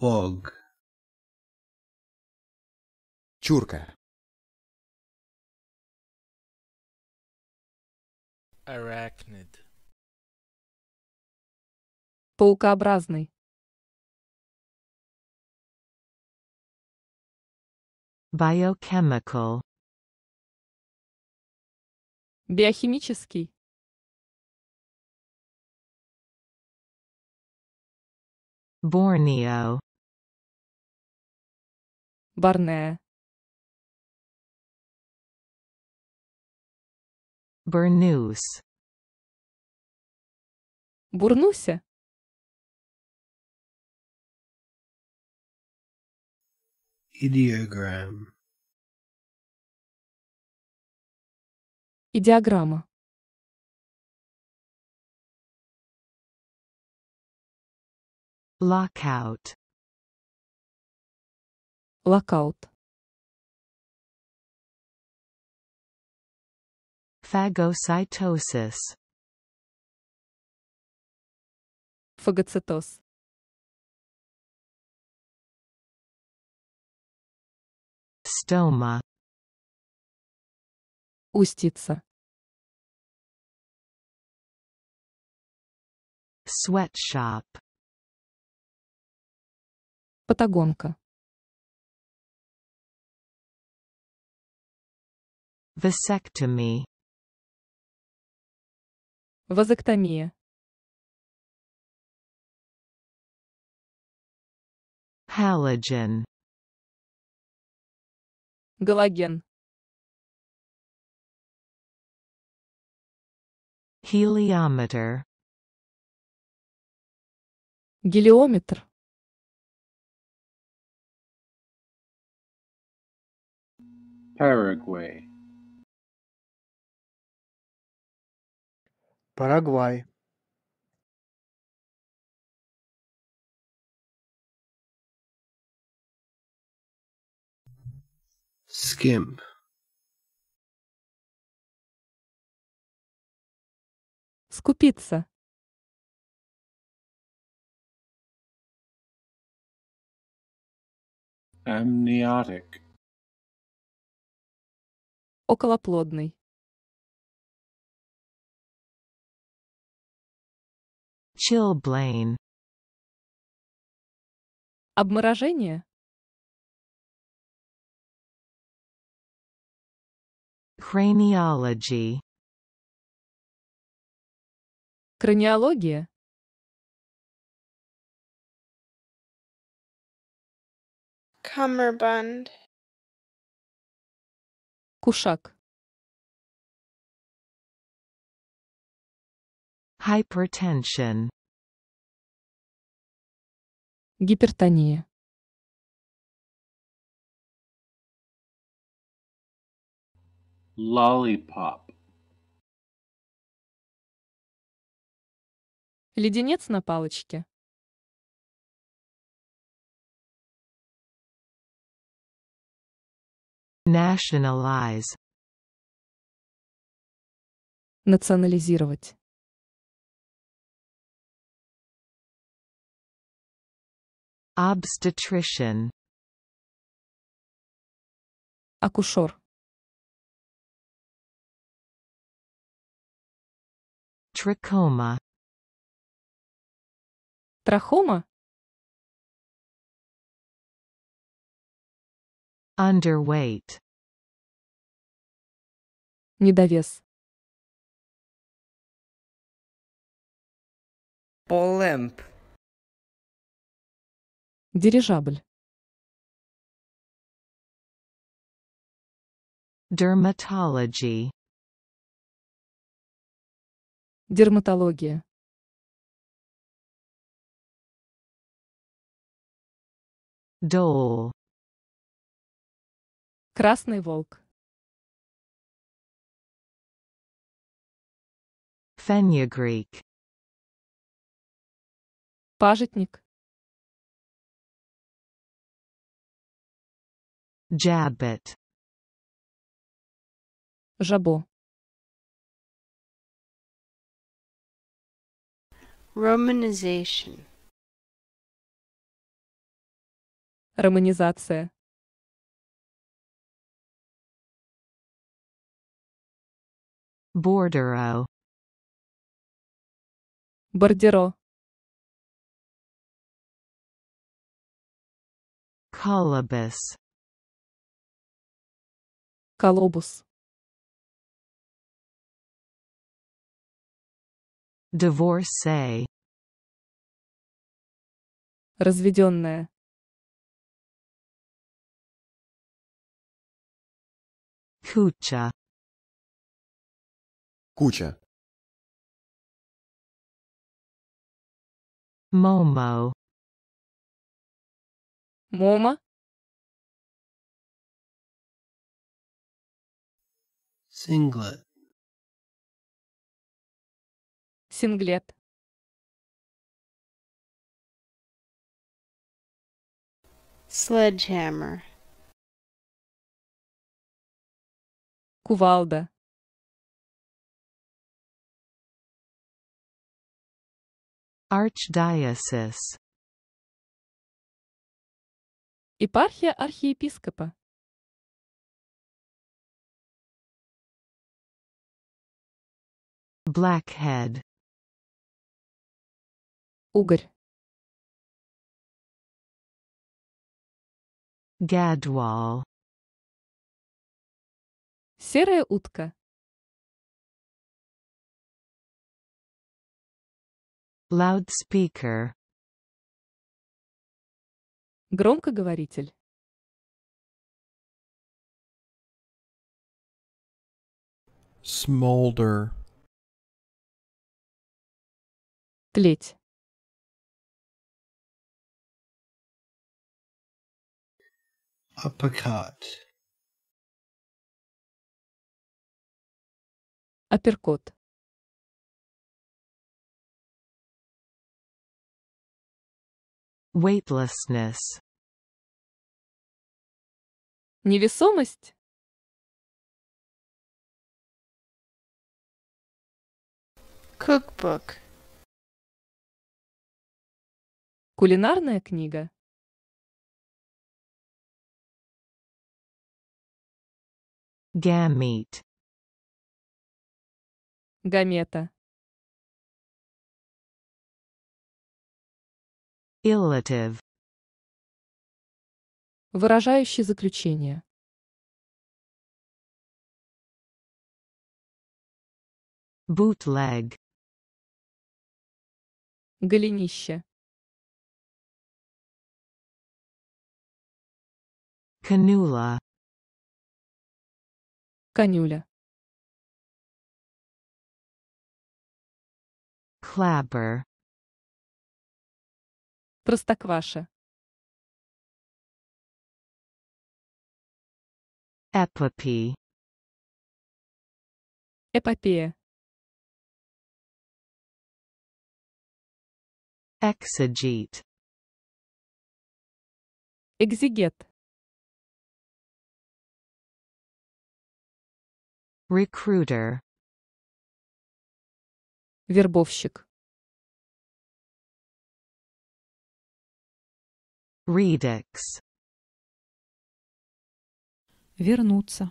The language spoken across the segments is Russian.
Ог. Чурка. Аракнид. Паукообразный. Biochemical. Биохимический. Борнео. Барне. Бурнус. Бурнуся. Идиограмм. Идиограмма. Lockout. Локаут. Phagocytosis. Фагоцитоз. Stoma. Устица. Sweatshop. Патагонка. Vasectomy. Вазоктомия. Halogen. Галоген. Heliometer. Гелиометр. Paraguay. парагвай skimp скупиться Амниотик. околоплодный Chilblain. Обморожение. Craniology. Краниология. Cummerbund. Кушак. Hypertension. Гипертония. Lollipop. Леденец на палочке. Национализировать. Obstetrician. Акушер. Trachoma. Трахома? Underweight. Недовес. Полемп. Дирижабль. Dermatology. Дерматология. Dole. Красный волк. Fenugreek. Пажитник. Jabbit. Жабо. Romanization. Романизация. Bordereau. Бордеро. Colobus. Колобус. Divorcee. Разведенная. Куча. Куча. Момо. Мома? синглет, Синглет. Sledgehammer. Кувалда. Archdiocese. Епархия архиепископа. Blackhead. Угорь. Gadwall. Серая утка. Loudspeaker. Громкоговоритель. Smolder. Клеть. Uppercut. Апперкот. Weightlessness. Невесомость. Cookbook. кулинарная книга Gamete. Гамета. Illative. Выражающий заключение. бутлег Голенище. Канюла. Канюля. Клабер. Простокваша. Эпопи. Эпопея. Эксегет. Экзегет. Recruiter. Вербовщик. Redux. Вернуться.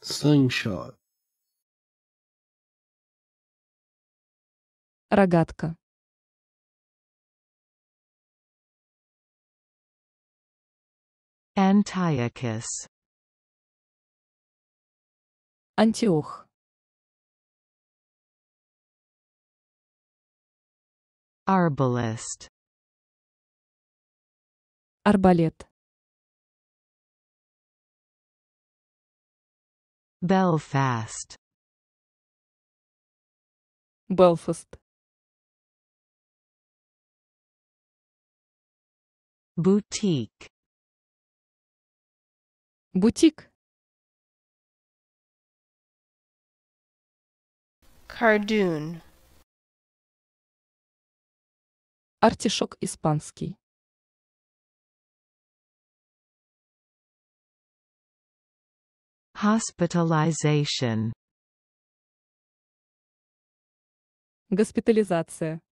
Sunshot. Рогатка. Antiochus Antioch Arbalist Арбалет Belfast Belfast Boutique Бутик. Кардун. Артишок испанский. Hospitalization. Госпитализация.